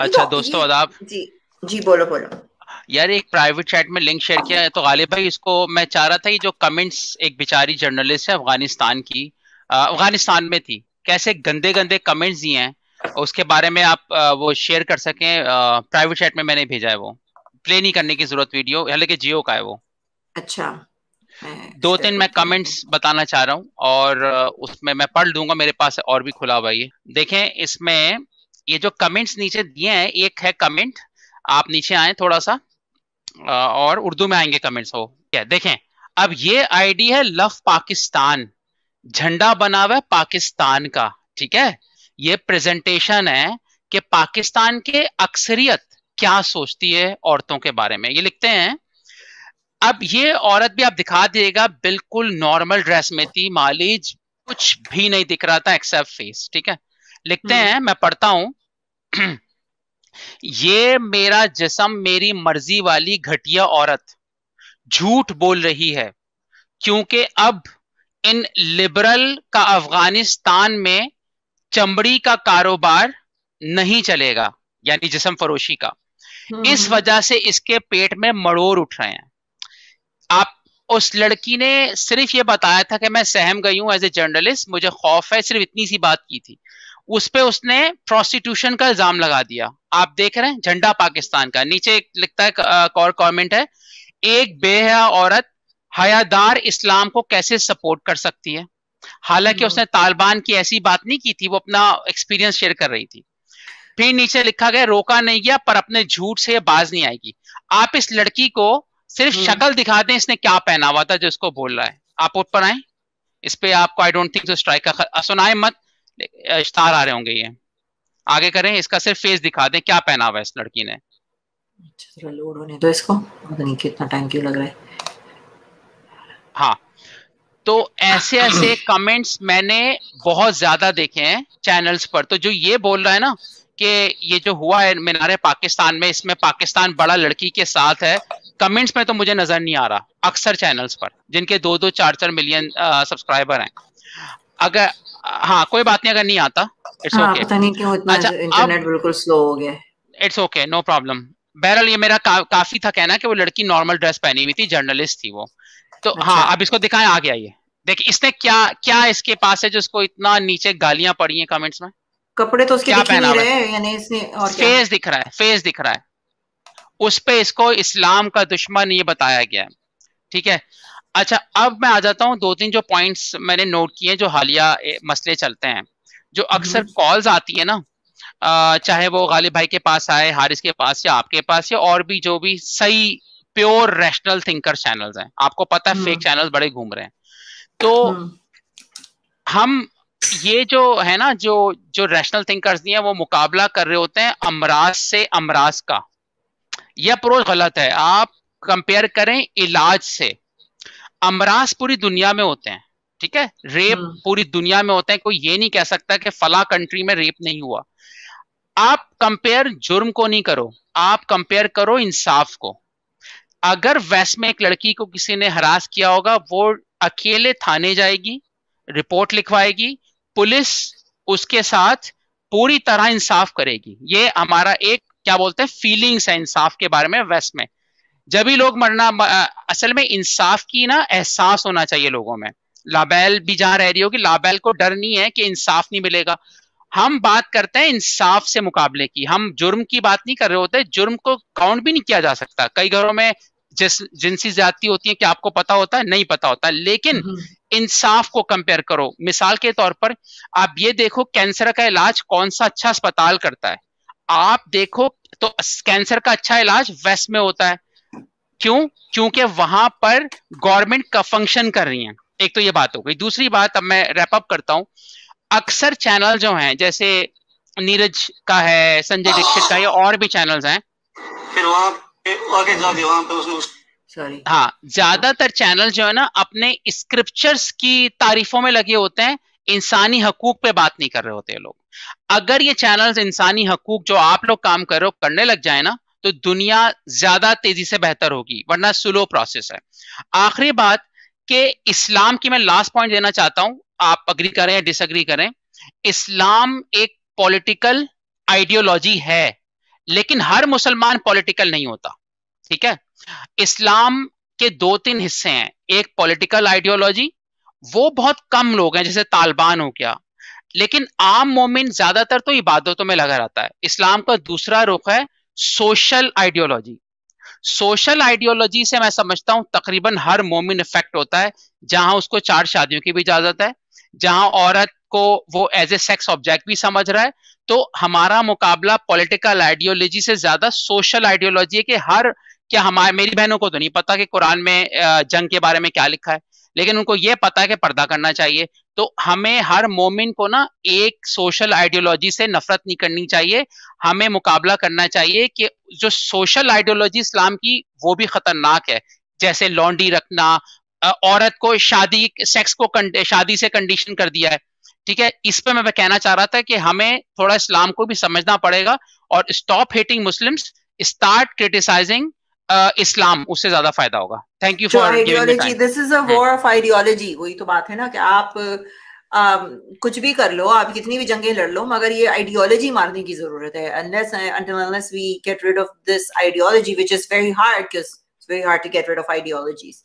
अच्छा हाँ, दोस्तों आदाब जी जी बोलो बोलो यार एक प्राइवेट चैट में लिंक शेयर किया है तो गालिब भाई इसको मैं चाह रहा था कि जो कमेंट्स एक बेचारी जर्नलिस्ट है अफगानिस्तान की अफगानिस्तान में थी कैसे गंदे गंदे कमेंट्स दिए हैं उसके बारे में आप वो शेयर कर सकें प्राइवेट चैट में मैंने भेजा है वो प्ले नहीं करने की जरूरत वीडियो हालांकि जियो का है वो अच्छा दो तीन मैं कमेंट्स बताना चाह रहा हूँ और उसमें मैं पढ़ लूंगा मेरे पास और भी खुला हुआ ये देखें इसमें ये जो कमेंट्स नीचे दिए हैं एक है कमेंट आप नीचे आए थोड़ा सा और उर्दू में आएंगे कमेंट्स हो क्या देखें अब ये आईडी है लव पाकिस्तान झंडा बना हुआ है पाकिस्तान का ठीक है ये प्रेजेंटेशन है कि पाकिस्तान के अक्सरियत क्या सोचती है औरतों के बारे में ये लिखते हैं अब ये औरत भी आप दिखा दिएगा बिल्कुल नॉर्मल ड्रेस में थी मालिज कुछ भी नहीं दिख रहा था एक्सेप्ट फेस ठीक है लिखते हम्म। हैं मैं पढ़ता हूं ये मेरा जिसम मेरी मर्जी वाली घटिया औरत झूठ बोल रही है क्योंकि अब इन लिबरल का अफगानिस्तान में चमड़ी का कारोबार नहीं चलेगा यानी जिसम फरोशी का हम्म। इस वजह से इसके पेट में मड़ोर उठ रहे हैं आप उस लड़की ने सिर्फ ये बताया था कि मैं सहम गई हूं एज ए जर्नलिस्ट मुझे खौफ है सिर्फ इतनी सी बात की थी उस पर उसने प्रोस्टिट्यूशन का इल्जाम लगा दिया आप देख रहे हैं झंडा पाकिस्तान का नीचे एक लिखता है और कॉमेंट है एक बेहया औरत हयादार इस्लाम को कैसे सपोर्ट कर सकती है हालांकि hmm. उसने तालिबान की ऐसी बात नहीं की थी वो अपना एक्सपीरियंस शेयर कर रही थी फिर नीचे लिखा गया रोका नहीं गया पर अपने झूठ से बाज नहीं आएगी आप इस लड़की को सिर्फ hmm. शक्ल दिखा दें इसने क्या पहना हुआ था जो इसको बोल रहा है आप ऊपर आए इस पे आपको आई डोंट थिंक स्ट्राइक का सुनाए मत इश्तार आ रहे होंगे ये आगे करें इसका सिर्फ फेस दिखा दें क्या पहना हुआ है इस लड़की ने लोड अच्छा, होने दो इसको नहीं कितना टाइम क्यों लग रहा है हाँ तो ऐसे ऐसे कमेंट्स मैंने बहुत ज्यादा देखे हैं चैनल्स पर तो जो ये बोल रहा है ना कि ये जो हुआ है मीनारे पाकिस्तान में इसमें पाकिस्तान बड़ा लड़की के साथ है कमेंट्स में तो मुझे नजर नहीं आ रहा अक्सर चैनल्स पर जिनके दो दो चार चार मिलियन सब्सक्राइबर हैं अगर हाँ कोई बात नहीं अगर नहीं आता इट्स ओके हाँ, पता नहीं क्यों इतना अच्छा, इंटरनेट बिल्कुल स्लो हो गया इट्स ओके नो प्रॉब्लम बहरहाल ये मेरा का, काफी था कहना कि वो लड़की नॉर्मल ड्रेस पहनी हुई थी जर्नलिस्ट थी वो तो हाँ, अच्छा। हाँ अब इसको दिखाएं आ गया ये देखिए इसने क्या क्या इसके पास है जो इसको इतना नीचे गालियां पड़ी हैं कमेंट्स में कपड़े तो उसके क्या पहना रहे यानी इसने और फेस दिख रहा है फेस दिख रहा है उस पे इसको इस्लाम का दुश्मन ये बताया गया है ठीक है अच्छा अब मैं आ जाता हूँ दो तीन जो पॉइंट्स मैंने नोट किए जो हालिया मसले चलते हैं जो अक्सर कॉल्स हम्म। आती है ना चाहे वो गालिब भाई के पास आए हारिस के पास या आपके पास या और भी जो भी सही प्योर रैशनल थिंकर चैनल्स हैं आपको पता है फेक चैनल्स हम्म। बड़े घूम रहे हैं तो हम्म। हम ये जो है ना जो जो रैशनल थिंकर्स नहीं है वो मुकाबला कर रहे होते हैं अमराज से अमराज का यह अप्रोच गलत है आप कंपेयर करें इलाज से अमराज पूरी दुनिया में होते हैं ठीक है रेप हम्म। पूरी दुनिया में होते हैं कोई ये नहीं कह सकता कि फला कंट्री में रेप नहीं हुआ आप कंपेयर जुर्म को नहीं करो आप कंपेयर करो इंसाफ को अगर वेस्ट में एक लड़की को किसी ने हरास किया होगा वो अकेले थाने जाएगी रिपोर्ट लिखवाएगी पुलिस उसके साथ पूरी तरह इंसाफ करेगी ये हमारा एक क्या बोलते हैं फीलिंग्स है इंसाफ के बारे में वेस्ट में जब ही लोग मरना असल में इंसाफ की ना एहसास होना चाहिए लोगों में लाबैल भी जहां रह रही होगी लाबैल को डर नहीं है कि इंसाफ नहीं मिलेगा हम बात करते हैं इंसाफ से मुकाबले की हम जुर्म की बात नहीं कर रहे होते जुर्म को काउंट भी नहीं किया जा सकता कई घरों में जिस जिनसी ज्यादती होती है क्या आपको पता होता है नहीं पता होता लेकिन हम्म। इंसाफ को कंपेयर करो मिसाल के तौर पर आप ये देखो कैंसर का इलाज कौन सा अच्छा अस्पताल करता है आप देखो तो कैंसर का अच्छा इलाज वेस्ट में होता है क्यों क्योंकि वहां पर गवर्नमेंट का फंक्शन कर रही है एक तो ये बात हो गई दूसरी बात अब मैं रैप अप करता हूं अक्सर चैनल जो हैं जैसे नीरज का है संजय दीक्षित का या और भी चैनल्स हैं फिर वहां सॉरी हाँ ज्यादातर चैनल जो है ना अपने स्क्रिप्चर्स की तारीफों में लगे होते हैं इंसानी हकूक पे बात नहीं कर रहे होते लोग अगर ये चैनल्स इंसानी हकूक जो आप लोग काम कर रहे हो करने लग जाए ना तो दुनिया ज्यादा तेजी से बेहतर होगी वरना स्लो प्रोसेस है आखिरी बात के इस्लाम की मैं लास्ट पॉइंट देना चाहता हूं आप अग्री करें या डिसअग्री करें इस्लाम एक पॉलिटिकल आइडियोलॉजी है लेकिन हर मुसलमान पॉलिटिकल नहीं होता ठीक है इस्लाम के दो तीन हिस्से हैं एक पॉलिटिकल आइडियोलॉजी वो बहुत कम लोग हैं जैसे तालिबान हो गया लेकिन आम मोमिन ज्यादातर तो इबादतों में लगा रहता है इस्लाम का दूसरा रुख है सोशल आइडियोलॉजी सोशल आइडियोलॉजी से मैं समझता हूं तकरीबन हर मोमिन इफेक्ट होता है जहां उसको चार शादियों की भी इजाजत है जहां औरत को वो एज ए सेक्स ऑब्जेक्ट भी समझ रहा है तो हमारा मुकाबला पॉलिटिकल आइडियोलॉजी से ज्यादा सोशल आइडियोलॉजी है कि हर क्या हमारे मेरी बहनों को तो नहीं पता कि कुरान में जंग के बारे में क्या लिखा है लेकिन उनको ये पता है कि पर्दा करना चाहिए तो हमें हर मोमिन को ना एक सोशल आइडियोलॉजी से नफरत नहीं करनी चाहिए हमें मुकाबला करना चाहिए कि जो सोशल आइडियोलॉजी इस्लाम की वो भी खतरनाक है जैसे लॉन्डी रखना औरत को शादी सेक्स को शादी से कंडीशन कर दिया है ठीक है इस पर मैं कहना चाह रहा था कि हमें थोड़ा इस्लाम को भी समझना पड़ेगा और stop hating Muslims start criticising Islam उससे ज्यादा फायदा होगा thank you for ideology this is a war of ideology वही तो बात है ना कि आप uh, कुछ भी कर लो आप कितनी भी जंगें लड़ लो मगर ये आइडियोलॉजी मारने की जरूरत है unless unless we get rid of this ideology which is very hard it's very hard to get rid of ideologies